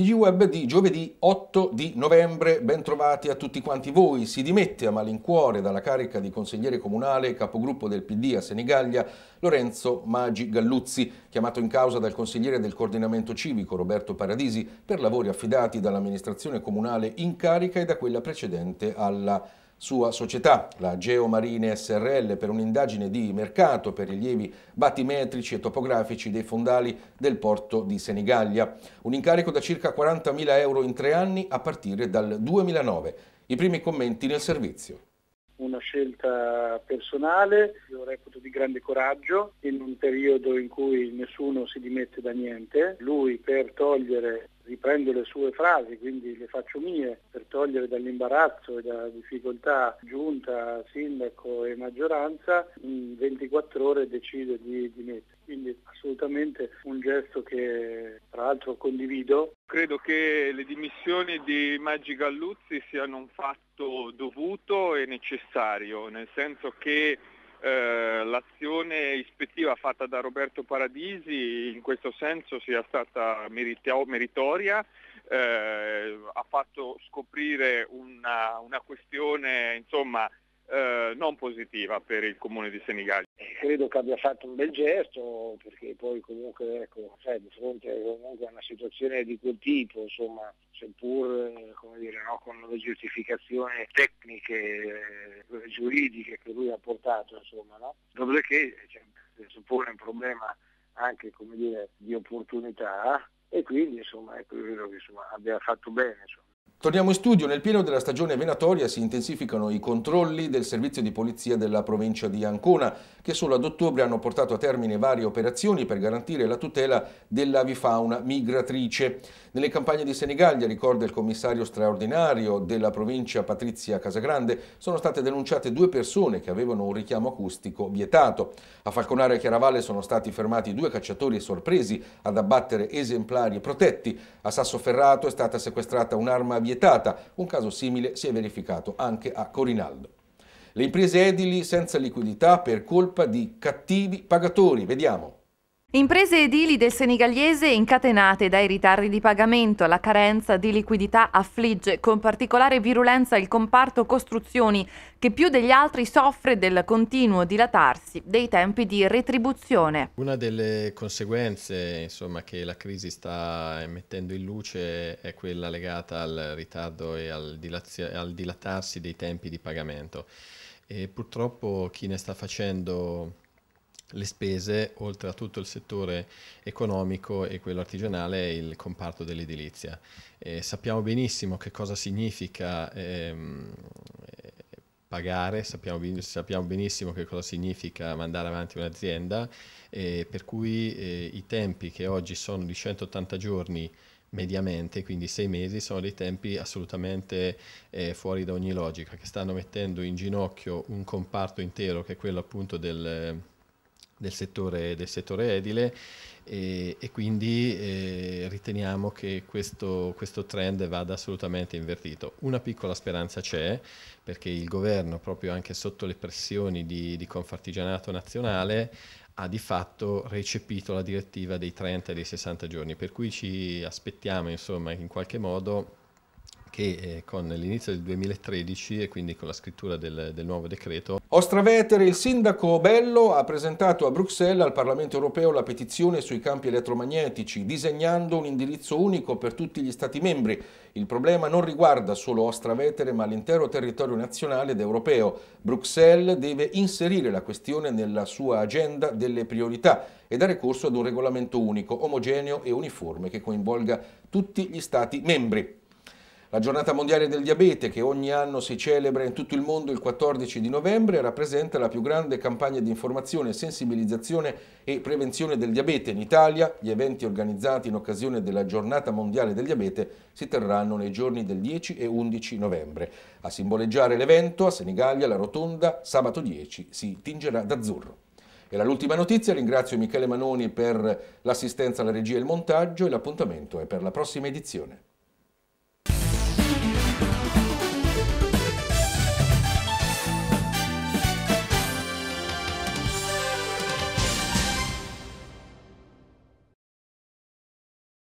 TG Web di giovedì 8 di novembre, bentrovati a tutti quanti voi. Si dimette a malincuore dalla carica di consigliere comunale, capogruppo del PD a Senigallia, Lorenzo Magi Galluzzi, chiamato in causa dal consigliere del coordinamento civico Roberto Paradisi per lavori affidati dall'amministrazione comunale in carica e da quella precedente alla sua società, la Geomarine SRL, per un'indagine di mercato per rilievi batimetrici e topografici dei fondali del porto di Senigallia. Un incarico da circa 40.000 euro in tre anni a partire dal 2009. I primi commenti nel servizio una scelta personale, lo reputo di grande coraggio in un periodo in cui nessuno si dimette da niente. Lui per togliere riprendo le sue frasi, quindi le faccio mie per togliere dall'imbarazzo e dalla difficoltà giunta sindaco e maggioranza, in 24 ore decide di dimettere. Quindi assolutamente un gesto che tra l'altro condivido. Credo che le dimissioni di Maggi Galluzzi siano un fatto dovuto e necessario, nel senso che eh, l'azione ispettiva fatta da Roberto Paradisi in questo senso sia stata merito- meritoria, eh, ha fatto scoprire una, una questione insomma, eh, non positiva per il comune di Senigallia. Eh, credo che abbia fatto un bel gesto perché poi comunque ecco, sai, di fronte a una situazione di quel tipo, insomma, seppur eh, dire, no, con le giustificazioni tecniche, eh, giuridiche che lui ha portato, insomma, no? dopodiché cioè, si pone un problema anche dire, di opportunità e quindi insomma, ecco, credo che insomma, abbia fatto bene. Insomma. Torniamo in studio, nel pieno della stagione venatoria si intensificano i controlli del servizio di polizia della provincia di Ancona che solo ad ottobre hanno portato a termine varie operazioni per garantire la tutela dell'avifauna migratrice. Nelle campagne di Senigallia, ricorda il commissario straordinario della provincia Patrizia Casagrande, sono state denunciate due persone che avevano un richiamo acustico vietato. A Falconare e Chiaravalle sono stati fermati due cacciatori sorpresi ad abbattere esemplari protetti. A Sassoferrato è stata sequestrata un'arma vietata vietata. Un caso simile si è verificato anche a Corinaldo. Le imprese edili senza liquidità per colpa di cattivi pagatori. Vediamo. Imprese edili del Senigallese incatenate dai ritardi di pagamento, la carenza di liquidità affligge con particolare virulenza il comparto costruzioni che più degli altri soffre del continuo dilatarsi dei tempi di retribuzione. Una delle conseguenze insomma, che la crisi sta mettendo in luce è quella legata al ritardo e al, al dilatarsi dei tempi di pagamento. E purtroppo chi ne sta facendo le spese, oltre a tutto il settore economico e quello artigianale, è il comparto dell'edilizia. Eh, sappiamo benissimo che cosa significa ehm, pagare, sappiamo, sappiamo, benissimo che cosa significa mandare avanti un'azienda, eh, per cui eh, i tempi che oggi sono di 180 giorni mediamente, quindi sei mesi, sono dei tempi assolutamente eh, fuori da ogni logica, che stanno mettendo in ginocchio un comparto intero che è quello appunto del del settore, del settore edile e, e quindi eh, riteniamo che questo, questo, trend vada assolutamente invertito. Una piccola speranza c'è perché il governo, proprio anche sotto le pressioni di, di Confartigianato nazionale, ha di fatto recepito la direttiva dei 30 e dei 60 giorni, per cui ci aspettiamo insomma, in qualche modo che eh, con l'inizio del 2013 e quindi con la scrittura del, del nuovo decreto. Ostravetere, il sindaco Bello ha presentato a Bruxelles al Parlamento europeo la petizione sui campi elettromagnetici, disegnando un indirizzo unico per tutti gli Stati membri. Il problema non riguarda solo Ostravetere ma l'intero territorio nazionale ed europeo. Bruxelles deve inserire la questione nella sua agenda delle priorità e dare corso ad un regolamento unico, omogeneo e uniforme che coinvolga tutti gli Stati membri. La giornata mondiale del diabete, che ogni anno si celebra in tutto il mondo il 14 di novembre, rappresenta la più grande campagna di informazione, sensibilizzazione e prevenzione del diabete in Italia. Gli eventi organizzati in occasione della giornata mondiale del diabete si terranno nei giorni del 10 e 11 novembre. A simboleggiare l'evento, a Senigallia, la Rotonda, sabato 10 si tingerà d'azzurro. E l'ultima notizia, ringrazio Michele Manoni per l'assistenza alla regia e il montaggio e l'appuntamento è per la prossima edizione.